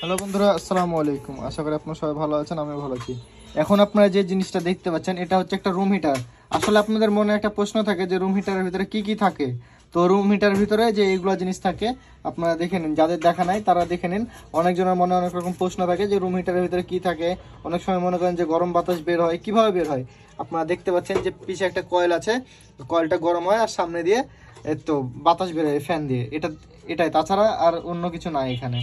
hello বন্ধুরা আসসালামু আলাইকুম আশা করি আপনারা সবাই ভালো আছেন আমি ভালো আছি এখন আপনারা যে জিনিসটা দেখতে পাচ্ছেন এটা হচ্ছে একটা রুম হিটার আসলে আপনাদের মনে একটা প্রশ্ন থাকে যে রুম হিটারের ভিতরে কি কি থাকে তো রুম হিটার ভিতরে যে এইগুলো জিনিস থাকে আপনারা দেখে নিন যাদের দেখা নাই তারা দেখে নিন অনেকজনের মনে অনেক রকম প্রশ্ন থাকে যে রুম হিটারের ভিতরে কি থাকে অনেক সময় মনে করেন যে গরম বাতাস বের হয় কিভাবে বের হয় আপনারা দেখতে পাচ্ছেন যে পিছে একটা কয়েল আছে কয়েলটা গরম হয় আর সামনে দিয়ে তো বাতাস বের হয় ফ্যান দিয়ে এটা এটাই তাছাড়া আর অন্য কিছু নাই এখানে